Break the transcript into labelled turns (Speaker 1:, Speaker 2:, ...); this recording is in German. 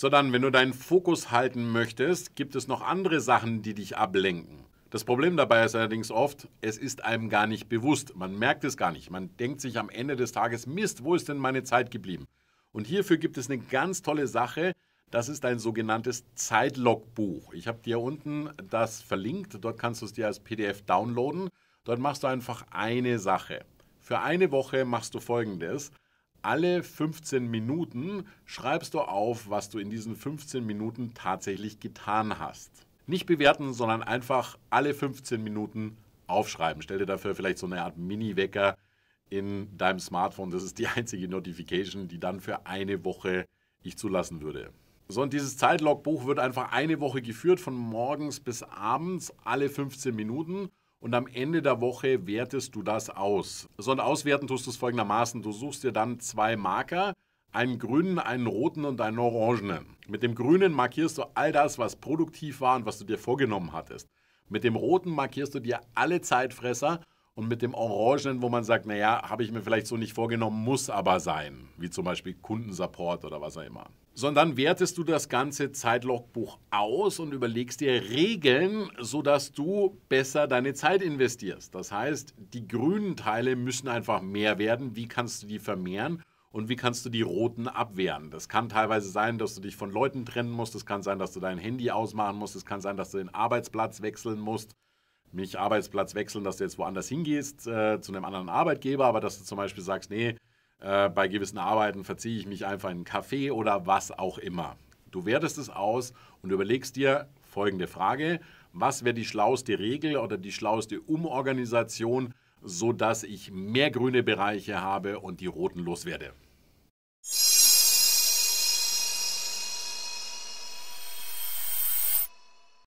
Speaker 1: So, dann, wenn du deinen Fokus halten möchtest, gibt es noch andere Sachen, die dich ablenken. Das Problem dabei ist allerdings oft, es ist einem gar nicht bewusst. Man merkt es gar nicht. Man denkt sich am Ende des Tages, Mist, wo ist denn meine Zeit geblieben? Und hierfür gibt es eine ganz tolle Sache. Das ist ein sogenanntes Zeitlogbuch. Ich habe dir unten das verlinkt. Dort kannst du es dir als PDF downloaden. Dort machst du einfach eine Sache. Für eine Woche machst du folgendes alle 15 Minuten schreibst du auf, was du in diesen 15 Minuten tatsächlich getan hast. Nicht bewerten, sondern einfach alle 15 Minuten aufschreiben. Stell dir dafür vielleicht so eine Art Mini-Wecker in deinem Smartphone. Das ist die einzige Notification, die dann für eine Woche ich zulassen würde. So, und dieses Zeitlogbuch wird einfach eine Woche geführt, von morgens bis abends, alle 15 Minuten und am Ende der Woche wertest du das aus. So ein Auswerten tust du es folgendermaßen. Du suchst dir dann zwei Marker, einen grünen, einen roten und einen orangenen. Mit dem grünen markierst du all das, was produktiv war und was du dir vorgenommen hattest. Mit dem roten markierst du dir alle Zeitfresser und mit dem Orangenen, wo man sagt, naja, habe ich mir vielleicht so nicht vorgenommen, muss aber sein, wie zum Beispiel Kundensupport oder was auch immer. Sondern wertest du das ganze Zeitlogbuch aus und überlegst dir Regeln, sodass du besser deine Zeit investierst. Das heißt, die grünen Teile müssen einfach mehr werden. Wie kannst du die vermehren? und wie kannst du die roten abwehren. Das kann teilweise sein, dass du dich von Leuten trennen musst, es kann sein, dass du dein Handy ausmachen musst, es kann sein, dass du den Arbeitsplatz wechseln musst, nicht Arbeitsplatz wechseln, dass du jetzt woanders hingehst, äh, zu einem anderen Arbeitgeber, aber dass du zum Beispiel sagst, nee, äh, bei gewissen Arbeiten verziehe ich mich einfach in einen Kaffee oder was auch immer. Du wertest es aus und überlegst dir folgende Frage, was wäre die schlauste Regel oder die schlauste Umorganisation, sodass ich mehr grüne Bereiche habe und die roten loswerde?